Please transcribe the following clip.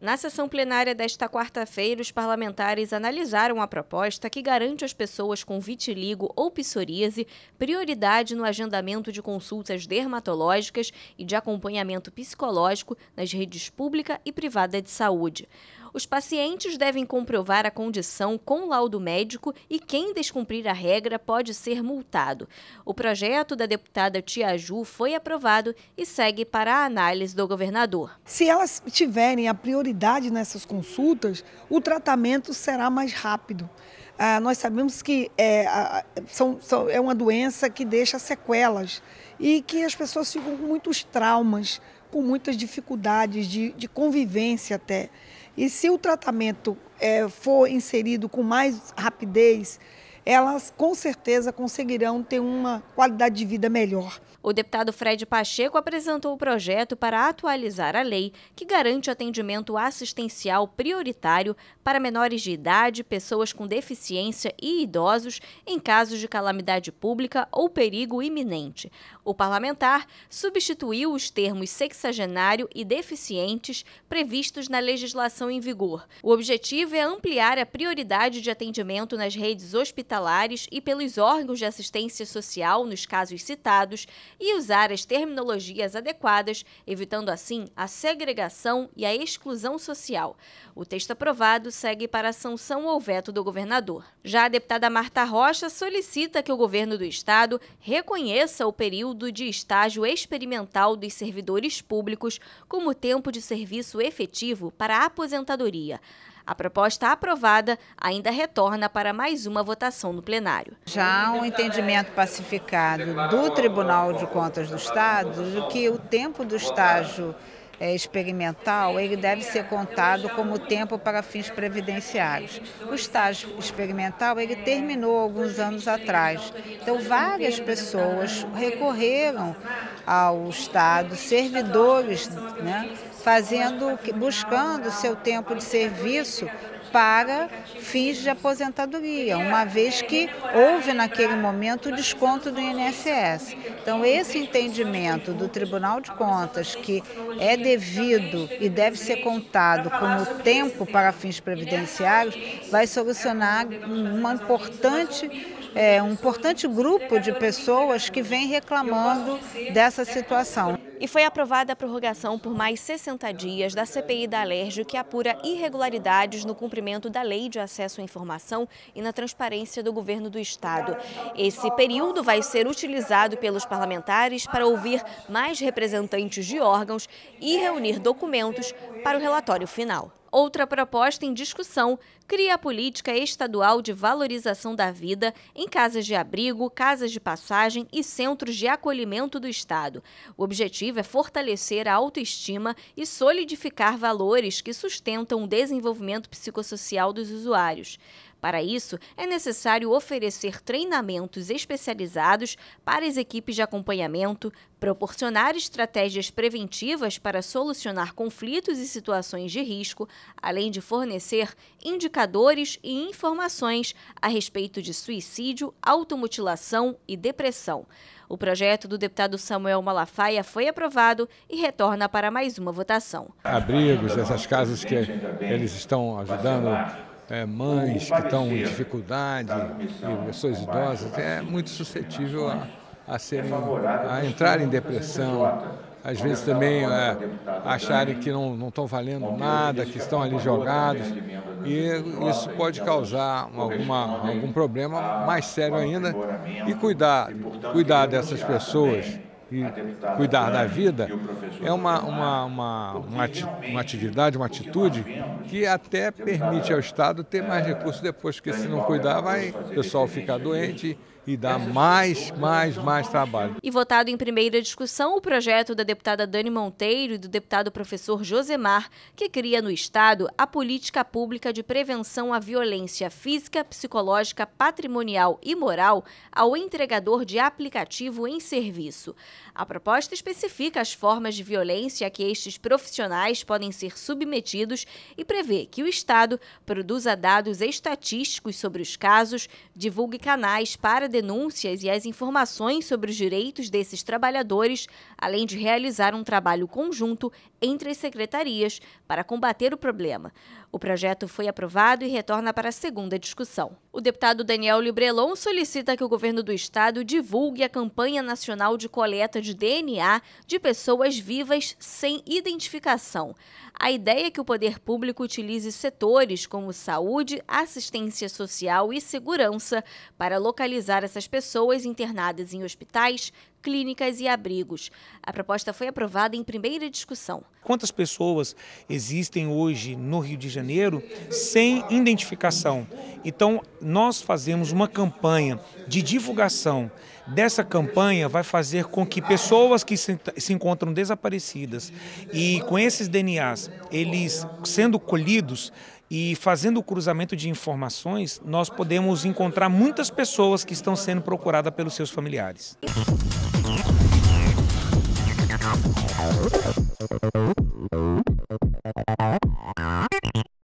Na sessão plenária desta quarta-feira, os parlamentares analisaram a proposta que garante às pessoas com vitiligo ou psoríase prioridade no agendamento de consultas dermatológicas e de acompanhamento psicológico nas redes pública e privada de saúde. Os pacientes devem comprovar a condição com laudo médico e quem descumprir a regra pode ser multado. O projeto da deputada Tia Ju foi aprovado e segue para a análise do governador. Se elas tiverem a prioridade nessas consultas, o tratamento será mais rápido. Ah, nós sabemos que é, são, são, é uma doença que deixa sequelas e que as pessoas ficam com muitos traumas, com muitas dificuldades de, de convivência até. E se o tratamento é, for inserido com mais rapidez, elas com certeza conseguirão ter uma qualidade de vida melhor. O deputado Fred Pacheco apresentou o projeto para atualizar a lei que garante atendimento assistencial prioritário para menores de idade, pessoas com deficiência e idosos em casos de calamidade pública ou perigo iminente. O parlamentar substituiu os termos sexagenário e deficientes previstos na legislação em vigor. O objetivo é ampliar a prioridade de atendimento nas redes hospitalares hospitalares e pelos órgãos de assistência social nos casos citados e usar as terminologias adequadas, evitando assim a segregação e a exclusão social. O texto aprovado segue para a sanção ou veto do governador. Já a deputada Marta Rocha solicita que o governo do estado reconheça o período de estágio experimental dos servidores públicos como tempo de serviço efetivo para a aposentadoria. A proposta aprovada ainda retorna para mais uma votação no plenário. Já há um entendimento pacificado do Tribunal de Contas do Estado de que o tempo do estágio eh, experimental, ele deve ser contado como tempo para fins previdenciários. O estágio experimental, ele terminou alguns anos atrás. Então, várias pessoas recorreram ao Estado, servidores né, fazendo, buscando seu tempo de serviço para fins de aposentadoria, uma vez que houve naquele momento o desconto do INSS. Então, esse entendimento do Tribunal de Contas, que é devido e deve ser contado como tempo para fins previdenciários, vai solucionar uma importante é, um importante grupo de pessoas que vem reclamando dessa situação e foi aprovada a prorrogação por mais 60 dias da CPI da Alérgio, que apura irregularidades no cumprimento da Lei de Acesso à Informação e na transparência do governo do Estado. Esse período vai ser utilizado pelos parlamentares para ouvir mais representantes de órgãos e reunir documentos para o relatório final. Outra proposta em discussão cria a política estadual de valorização da vida em casas de abrigo, casas de passagem e centros de acolhimento do Estado. O objetivo é fortalecer a autoestima e solidificar valores que sustentam o desenvolvimento psicossocial dos usuários. Para isso, é necessário oferecer treinamentos especializados para as equipes de acompanhamento, proporcionar estratégias preventivas para solucionar conflitos e situações de risco, além de fornecer indicadores e informações a respeito de suicídio, automutilação e depressão. O projeto do deputado Samuel Malafaia foi aprovado e retorna para mais uma votação. Abrigos, essas casas que eles estão ajudando é, mães que estão em dificuldade, pessoas idosas, é muito suscetível a, a, é a entrar em depressão, às vezes também é, acharem que não estão valendo nada, que estão é ali jogados. E isso pode causar alguma, algum problema mais sério ainda. E cuidar, cuidar dessas pessoas e cuidar da vida, é uma, uma, uma, uma, uma atividade, uma atitude que até permite ao é, Estado ter mais recursos depois, porque se não cuidar, vai, o pessoal ficar doente e dá mais, mais, mais trabalho. E votado em primeira discussão o projeto da deputada Dani Monteiro e do deputado professor Josemar, que cria no Estado a política pública de prevenção à violência física, psicológica, patrimonial e moral ao entregador de aplicativo em serviço. A proposta especifica as formas de violência a que estes profissionais podem ser submetidos e prevê que o Estado produza dados estatísticos sobre os casos, divulgue canais para denúncias e as informações sobre os direitos desses trabalhadores, além de realizar um trabalho conjunto entre as secretarias para combater o problema. O projeto foi aprovado e retorna para a segunda discussão. O deputado Daniel Librelon solicita que o governo do estado divulgue a campanha nacional de coleta de DNA de pessoas vivas sem identificação. A ideia é que o poder público utilize setores como saúde, assistência social e segurança para localizar essas pessoas internadas em hospitais, clínicas e abrigos. A proposta foi aprovada em primeira discussão. Quantas pessoas existem hoje no Rio de Janeiro sem identificação? Então, nós fazemos uma campanha de divulgação. Dessa campanha vai fazer com que pessoas que se, encontram desaparecidas e com esses DNAs, eles sendo colhidos, e fazendo o cruzamento de informações, nós podemos encontrar muitas pessoas que estão sendo procuradas pelos seus familiares. Thank you.